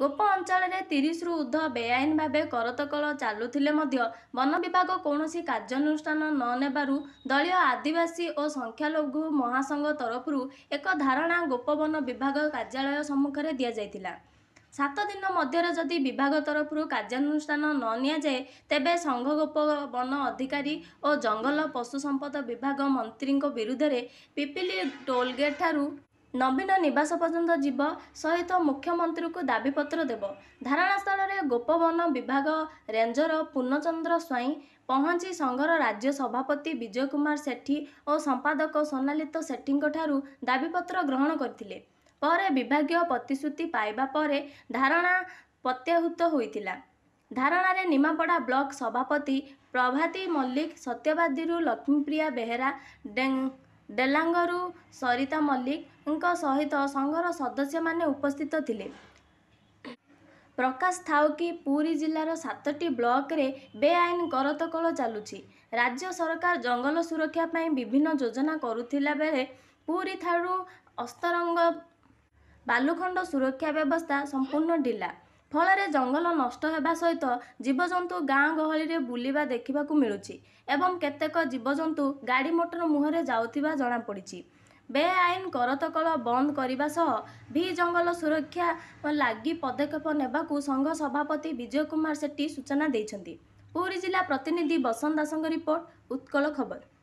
ଗୋପ ଅଞ୍ଚଳରେ ତିରିଶରୁ ଉର୍ଦ୍ଧ୍ୱ ବେଆଇନ ଭାବେ କରତକଳ ଚାଲୁଥିଲେ ମଧ୍ୟ ବନ ବିଭାଗ କୌଣସି କାର୍ଯ୍ୟାନୁଷ୍ଠାନ ନ ନେବାରୁ ଦଳୀୟ ଆଦିବାସୀ ଓ ସଂଖ୍ୟାଲଘୁ ମହାସଂଘ ତରଫରୁ ଏକ ଧାରଣା ଗୋପବନ ବିଭାଗ କାର୍ଯ୍ୟାଳୟ ସମ୍ମୁଖରେ ଦିଆଯାଇଥିଲା ସାତ ଦିନ ମଧ୍ୟରେ ଯଦି ବିଭାଗ ତରଫରୁ କାର୍ଯ୍ୟାନୁଷ୍ଠାନ ନ ନିଆଯାଏ ତେବେ ସଂଘ ଗୋପ ବନ ଅଧିକାରୀ ଓ ଜଙ୍ଗଲ ପଶୁ ସମ୍ପଦ ବିଭାଗ ମନ୍ତ୍ରୀଙ୍କ ବିରୁଦ୍ଧରେ ପିପିଲି ଟୋଲ୍ଗେଟ୍ ଠାରୁ ନବୀନ ନିବାସ ପର୍ଯ୍ୟନ୍ତ ଯିବ ସହିତ ମୁଖ୍ୟମନ୍ତ୍ରୀଙ୍କୁ ଦାବିପତ୍ର ଦେବ ଧାରଣାସ୍ଥଳରେ ଗୋପବନ ବିଭାଗ ରେଞ୍ଜର ପୂର୍ଣ୍ଣଚନ୍ଦ୍ର ସ୍ୱାଇଁ ପହଞ୍ଚି ସଂଘର ରାଜ୍ୟ ସଭାପତି ବିଜୟ କୁମାର ସେଠୀ ଓ ସମ୍ପାଦକ ସୋନାଲିତ ସେଠୀଙ୍କଠାରୁ ଦାବିପତ୍ର ଗ୍ରହଣ କରିଥିଲେ ପରେ ବିଭାଗୀୟ ପ୍ରତିଶ୍ରୁତି ପାଇବା ପରେ ଧାରଣା ପ୍ରତ୍ୟାହୃତ ହୋଇଥିଲା ଧାରଣାରେ ନିମାପଡ଼ା ବ୍ଲକ ସଭାପତି ପ୍ରଭାତୀ ମଲ୍ଲିକ ସତ୍ୟବାଦୀରୁ ଲକ୍ଷ୍ମୀପ୍ରିୟା ବେହେରା ଡେଙ୍ଗ ଡେଲାଙ୍ଗରୁ ସରିତା ମଲ୍ଲିକଙ୍କ ସହିତ ସଂଘର ସଦସ୍ୟମାନେ ଉପସ୍ଥିତ ଥିଲେ ପ୍ରକାଶ ଥାଉ କି ପୁରୀ ଜିଲ୍ଲାର ସାତଟି ବ୍ଲକରେ ବେଆଇନ କରତକଳ ଚାଲୁଛି ରାଜ୍ୟ ସରକାର ଜଙ୍ଗଲ ସୁରକ୍ଷା ପାଇଁ ବିଭିନ୍ନ ଯୋଜନା କରୁଥିଲା ବେଳେ ପୁରୀ ଠାରୁ ଅସ୍ତରଙ୍ଗ ବାଲୁଖଣ୍ଡ ସୁରକ୍ଷା ବ୍ୟବସ୍ଥା ସମ୍ପୂର୍ଣ୍ଣ ଢିଲା ଫଳରେ ଜଙ୍ଗଲ ନଷ୍ଟ ହେବା ସହିତ ଜୀବଜନ୍ତୁ ଗାଁ ଗହଳିରେ ବୁଲିବା ଦେଖିବାକୁ ମିଳୁଛି ଏବଂ କେତେକ ଜୀବଜନ୍ତୁ ଗାଡ଼ି ମୋଟର ମୁହଁରେ ଯାଉଥିବା ଜଣାପଡ଼ିଛି ବେଆଇନ କରତକଳ ବନ୍ଦ କରିବା ସହ ଭି ଜଙ୍ଗଲ ସୁରକ୍ଷା ଲାଗି ପଦକ୍ଷେପ ନେବାକୁ ସଂଘ ସଭାପତି ବିଜୟ କୁମାର ସେଟ୍ଟି ସୂଚନା ଦେଇଛନ୍ତି ପୁରୀ ଜିଲ୍ଲା ପ୍ରତିନିଧି ବସନ୍ତ ଦାସଙ୍କ ରିପୋର୍ଟ ଉତ୍କଳ ଖବର